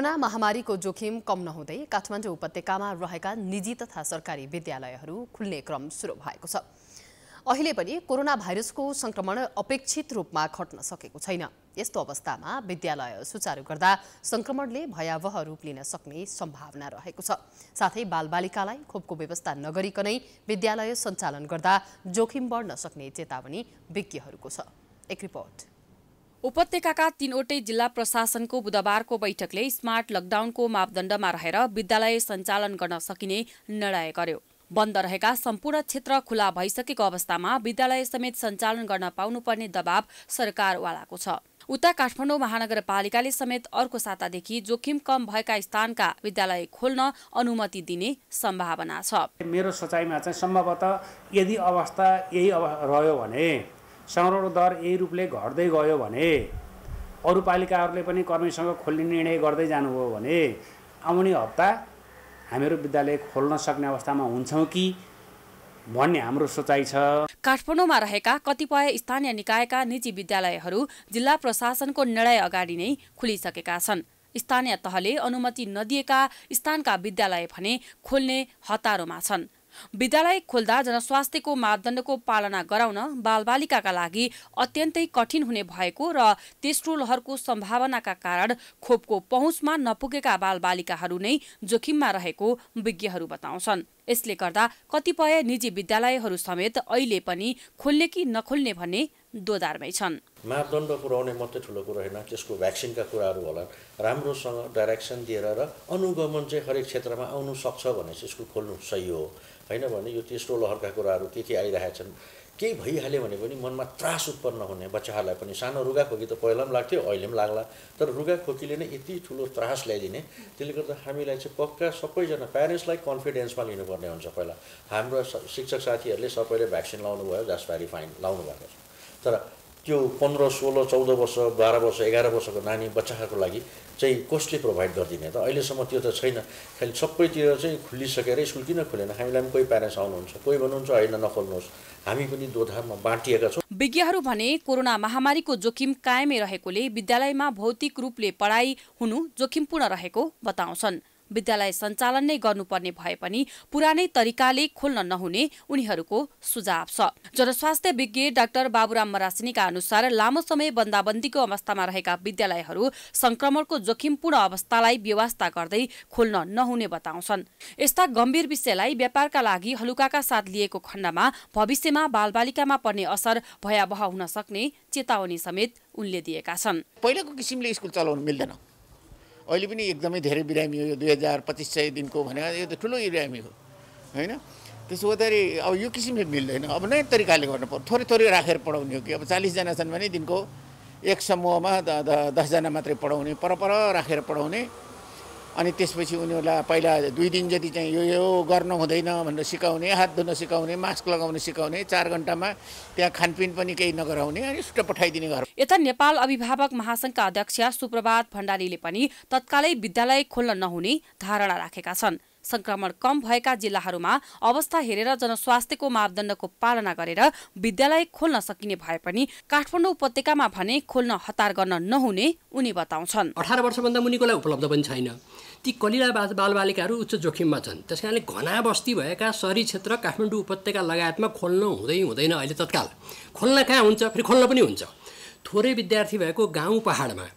corona महामारीको जोखिम कम नहुँदै काठमाडौँ उपत्यकामा रहेका निजी तथा सरकारी विद्यालयहरू खुल्ने क्रम सुरु भएको छ अहिले पनि कोरोना भाइरसको संक्रमण अपेक्षित रूपमा घट्न सकेको छैन यस्तो अवस्थामा विद्यालय सुचारू गर्दा संक्रमणले भयावह रूप लिन सक्ने सम्भावना रहेको छ साथै बालबालिकालाई खोपको व्यवस्था नगरिकनै विद्यालय सञ्चालन गर्दा जोखिम बढ्न सक्ने चेतावनी विज्ञहरूको छ एक रिपोर्ट उपत्यकाका तीनवटै जिल्ला प्रशासनको बुधबारको बैठकले स्मार्ट लकडाउनको मापदण्डमा रहेर विद्यालय सञ्चालन गर्न सकिने निर्णय गर्यो बन्द रहेका सम्पूर्ण क्षेत्र खुला भइसकेको अवस्थामा विद्यालय समेत सञ्चालन गर्न पाउनुपर्ने दबाव सरकारवालाको छ उता काठमाडौँ महानगरपालिकाले समेत अर्को सातादेखि जोखिम कम भएका स्थानका विद्यालय खोल्न अनुमति दिने सम्भावना छ मेरो सोचाइमा चाहिँ सम्भवतः यदि अवस्था यही रह्यो भने संरक्षण दर यही रूपले घट्दै गयो भने अरू पालिकाहरूले पनि कर्मीसँग खोल्ने निर्णय गर्दै जानुभयो भने आउने हप्ता हामीहरू विद्यालय खोल्न सक्ने अवस्थामा हुन्छौँ कि भन्ने हाम्रो सोचाइ छ काठमाडौँमा रहेका कतिपय स्थानीय निकायका निजी विद्यालयहरू जिल्ला प्रशासनको निर्णय अगाडि नै खुलिसकेका छन् स्थानीय तहले अनुमति नदिएका स्थानका विद्यालय भने खोल्ने हतारोमा छन् विद्यालय खोल्दा जनस्वास्थ्यको मापदण्डको पालना गराउन बालबालिकाका लागि अत्यन्तै कठिन हुने भएको र तेस्रो लहरको सम्भावनाका कारण खोपको पहुँचमा नपुगेका बालबालिकाहरू नै जोखिममा रहेको विज्ञहरू बताउँछन् यसले गर्दा कतिपय निजी विद्यालयहरू समेत अहिले पनि खोल्ने कि नखोल्ने भन्ने दोधारमै छन् मापदण्ड पुर्याउने मात्रै ठुलो कुरो होइन त्यसको भ्याक्सिनका कुराहरू होला राम्रोसँग डाइरेक्सन दिएर र अनुगमन चाहिँ हरेक क्षेत्रमा आउनु सक्छ भने चाहिँ यसको खोल्नु सही हो होइन भने यो तेस्रो लहरका कुराहरू के के आइरहेका छन् केही भइहाल्यो भने पनि मनमा त्रास उत्पन्न हुने बच्चाहरूलाई पनि सानो रुगाखोकी त पहिला पनि लाग्थ्यो अहिले पनि लाग्ला तर रुगाखोकीले नै यति ठुलो त्रास ल्याइदिने त्यसले गर्दा हामीलाई चाहिँ पक्का सबैजना प्यारेन्ट्सलाई कन्फिडेन्समा लिनुपर्ने हुन्छ पहिला हाम्रो शिक्षक साथीहरूले सबैले भ्याक्सिन लाउनु भयो जसबारी फाइन लाउनु भएको छ तर त्यो पन्ध्र सोह्र चौध वर्ष बाह्र वर्ष एघार वर्षको नानी बच्चाको लागि चाहिँ कसले प्रोभाइड गरिदिने त अहिलेसम्म त्यो त छैन खालि सबैतिर चाहिँ खुलिसकेर स्कुल किन खुलेन हामीलाई पनि कोही प्यारेन्ट्स आउनुहुन्छ कोही भन्नुहुन्छ होइन नखोल्नुहोस् हामी पनि दोधारमा बाँटिएका छौँ विज्ञहरू भने कोरोना महामारीको जोखिम कायमै रहेकोले विद्यालयमा भौतिक रूपले पढाइ हुनु जोखिमपूर्ण रहेको बताउँछन् विद्यालय सञ्चालन नै गर्नुपर्ने भए पनि पुरानै तरिकाले खोल्न नहुने उनीहरूको सुझाव छ जनस्वास्थ्य विज्ञ डाक्टर बाबुराम मरासिनीका अनुसार लामो समय बन्दाबन्दीको अवस्थामा रहेका विद्यालयहरू संक्रमणको जोखिमपूर्ण अवस्थालाई व्यवस्था गर्दै खोल्न नहुने बताउँछन् यस्ता गम्भीर विषयलाई व्यापारका लागि हलुकाका साथ लिएको खण्डमा भविष्यमा बालबालिकामा पर्ने असर भयावह हुन सक्ने चेतावनी समेत उनले दिएका छन् पहिलाको किसिमले स्कुल चलाउनु मिल्दैन अहिले पनि एकदमै धेरै बिरामी हो यो दुई हजार पच्चिस सय दिनको भने यो त ठुलो बिरामी हो होइन त्यसो हुँदाखेरि अब यो किसिमले मिल्दैन अब नयाँ तरिकाले गर्नु पर्यो थोरै थोरै राखेर पढाउने हो कि अब चालिसजना छन् भने दिनको एक समूहमा दसजना मात्रै पढाउने परपर राखेर पढाउने अनि त्यसपछि उनीहरूलाई पहिला दुई दिन जति चाहिँ यो यो गर्नु हुँदैन भनेर सिकाउने हात धुन सिकाउने मास्क लगाउन सिकाउने चार घन्टामा त्यहाँ खानपिन पनि केही नगराउने अनि सुट पठाइदिने घर यता नेपाल अभिभावक महासङ्घका अध्यक्ष सुप्रभात भण्डारीले पनि तत्कालै विद्यालय खोल्न नहुने धारणा राखेका छन् संक्रमण कम भएका जिल्लाहरूमा अवस्था हेरेर जनस्वास्थ्यको मापदण्डको पालना गरेर विद्यालय खोल्न सकिने भए पनि काठमाडौँ उपत्यकामा भने खोल्न हतार गर्न नहुने उनी बताउँछन् अठार वर्षभन्दा मुनिकोलाई उपलब्ध पनि छैन ती कलिला बालबालिकाहरू उच्च जोखिममा छन् त्यस कारणले घना बस्ती भएका सहरी क्षेत्र काठमाडौँ उपत्यका लगायतमा खोल्न हुँदै हुँदैन अहिले तत्काल खोल्न कहाँ हुन्छ फेरि खोल्न पनि हुन्छ थोरै विद्यार्थी भएको गाउँ पहाडमा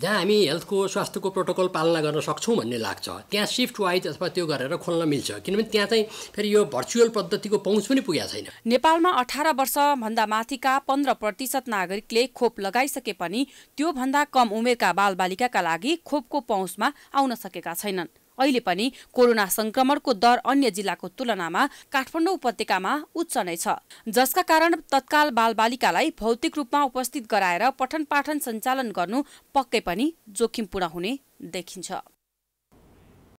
जहाँ हामी हेल्थको स्वास्थ्यको प्रोटोकल पालना गर्न सक्छौँ भन्ने लाग्छ त्यहाँ सिफ्ट वाइज अथवा त्यो गरेर खोल्न मिल्छ किनभने त्यहाँ चाहिँ फेरि यो भर्चुअल पद्धतिको पहुँच पनि पुगेको छैन नेपालमा अठार वर्षभन्दा माथिका पन्ध्र प्रतिशत नागरिकले खोप लगाइसके पनि त्योभन्दा कम उमेरका बालबालिकाका लागि खोपको पहुँचमा आउन सकेका छैनन् अहिले पनि कोरोना संक्रमणको दर अन्य जिल्लाको तुलनामा काठमाडौँ उपत्यकामा उच्च नै छ जसका कारण तत्काल बालबालिकालाई भौतिक रूपमा उपस्थित गराएर पठन पाठन सञ्चालन गर्नु पक्कै पनि जोखिमपूर्ण हुने देखिन्छ